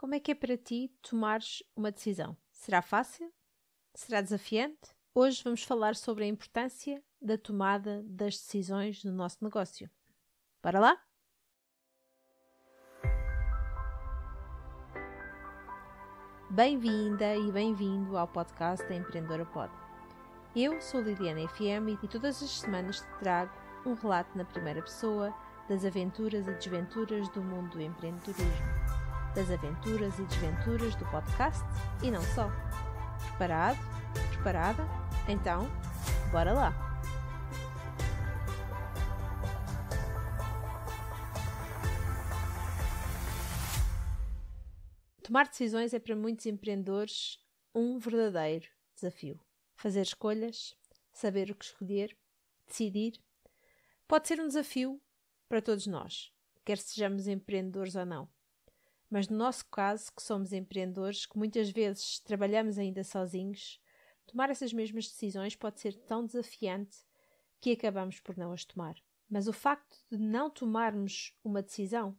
Como é que é para ti tomares uma decisão? Será fácil? Será desafiante? Hoje vamos falar sobre a importância da tomada das decisões no nosso negócio. Para lá? Bem-vinda e bem-vindo ao podcast da Empreendedora Pod. Eu sou Liliana FM e todas as semanas te trago um relato na primeira pessoa das aventuras e desventuras do mundo do empreendedorismo das aventuras e desventuras do podcast e não só. Preparado? Preparada? Então, bora lá! Tomar decisões é para muitos empreendedores um verdadeiro desafio. Fazer escolhas, saber o que escolher, decidir, pode ser um desafio para todos nós, quer sejamos empreendedores ou não mas no nosso caso, que somos empreendedores, que muitas vezes trabalhamos ainda sozinhos, tomar essas mesmas decisões pode ser tão desafiante que acabamos por não as tomar. Mas o facto de não tomarmos uma decisão,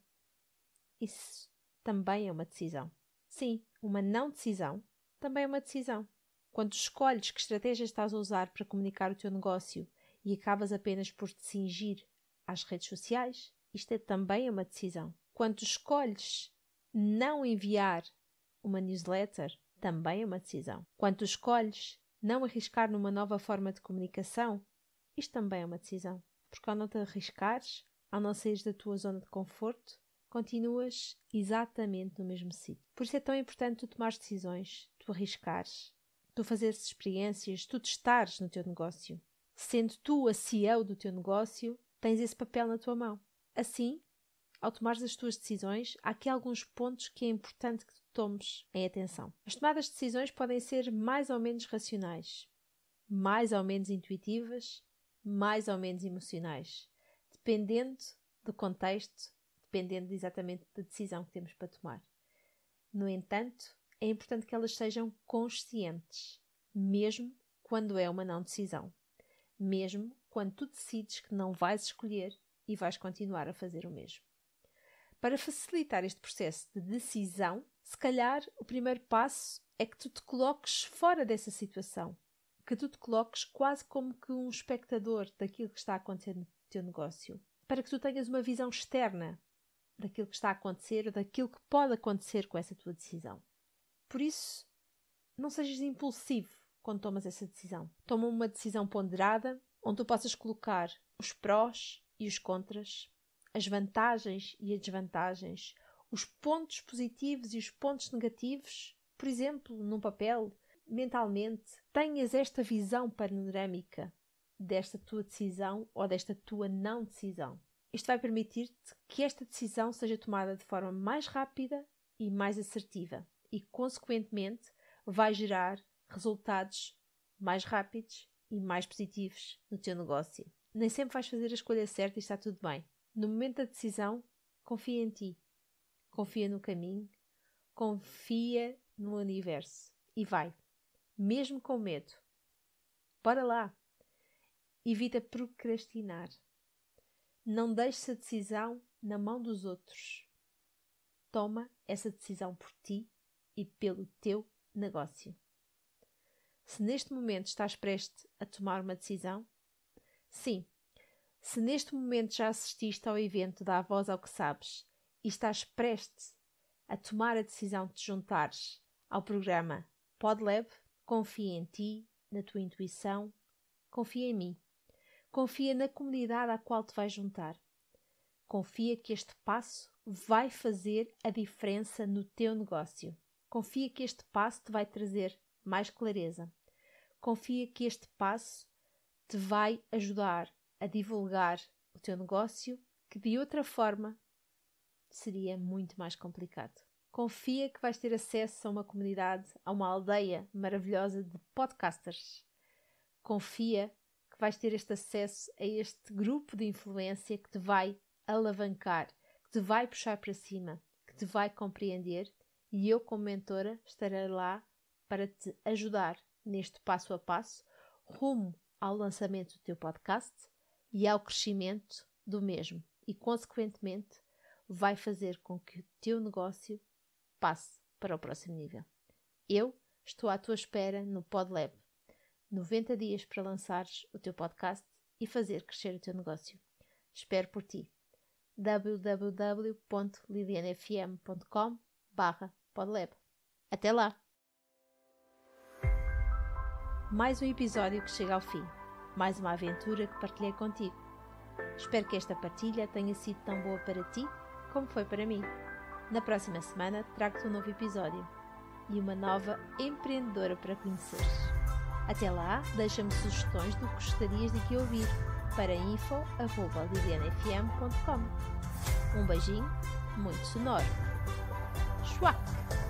isso também é uma decisão. Sim, uma não decisão também é uma decisão. Quando escolhes que estratégia estás a usar para comunicar o teu negócio e acabas apenas por te cingir às redes sociais, isto é também é uma decisão. Quando escolhes não enviar uma newsletter também é uma decisão. Quando escolhes não arriscar numa nova forma de comunicação, isto também é uma decisão. Porque ao não te arriscares, ao não saíres da tua zona de conforto, continuas exatamente no mesmo sítio. Por isso é tão importante tu tomares decisões, tu arriscares, tu fazeres experiências, tu testares no teu negócio. Sendo tu a CEO do teu negócio, tens esse papel na tua mão. Assim, ao tomares as tuas decisões, há aqui alguns pontos que é importante que tomes em atenção. As tomadas de decisões podem ser mais ou menos racionais, mais ou menos intuitivas, mais ou menos emocionais, dependendo do contexto, dependendo exatamente da decisão que temos para tomar. No entanto, é importante que elas sejam conscientes, mesmo quando é uma não decisão, mesmo quando tu decides que não vais escolher e vais continuar a fazer o mesmo. Para facilitar este processo de decisão, se calhar o primeiro passo é que tu te coloques fora dessa situação, que tu te coloques quase como que um espectador daquilo que está acontecendo no teu negócio, para que tu tenhas uma visão externa daquilo que está a acontecer ou daquilo que pode acontecer com essa tua decisão. Por isso, não sejas impulsivo quando tomas essa decisão. Toma uma decisão ponderada, onde tu possas colocar os prós e os contras, as vantagens e as desvantagens, os pontos positivos e os pontos negativos, por exemplo, num papel, mentalmente, tenhas esta visão panorâmica desta tua decisão ou desta tua não decisão. Isto vai permitir-te que esta decisão seja tomada de forma mais rápida e mais assertiva e, consequentemente, vai gerar resultados mais rápidos e mais positivos no teu negócio. Nem sempre vais fazer a escolha certa e está tudo bem. No momento da decisão, confia em ti, confia no caminho, confia no universo e vai, mesmo com medo. Bora lá! Evita procrastinar. Não deixe a decisão na mão dos outros. Toma essa decisão por ti e pelo teu negócio. Se neste momento estás prestes a tomar uma decisão, sim, se neste momento já assististe ao evento da Voz ao que Sabes e estás prestes a tomar a decisão de te juntares ao programa PodLab, confia em ti, na tua intuição, confia em mim. Confia na comunidade à qual te vais juntar. Confia que este passo vai fazer a diferença no teu negócio. Confia que este passo te vai trazer mais clareza. Confia que este passo te vai ajudar a divulgar o teu negócio, que de outra forma seria muito mais complicado. Confia que vais ter acesso a uma comunidade, a uma aldeia maravilhosa de podcasters. Confia que vais ter este acesso a este grupo de influência que te vai alavancar, que te vai puxar para cima, que te vai compreender e eu, como mentora, estarei lá para te ajudar neste passo a passo rumo ao lançamento do teu podcast e ao crescimento do mesmo, e consequentemente vai fazer com que o teu negócio passe para o próximo nível. Eu estou à tua espera no PodLab. 90 dias para lançares o teu podcast e fazer crescer o teu negócio. Espero por ti. www.lilianfm.com barra podlab. Até lá! Mais um episódio que chega ao fim mais uma aventura que partilhei contigo. Espero que esta partilha tenha sido tão boa para ti como foi para mim. Na próxima semana trago-te um novo episódio e uma nova empreendedora para conheceres. Até lá, deixa-me sugestões do que gostarias de que ouvir para info.lidianafm.com. Um beijinho muito sonoro. Schwack!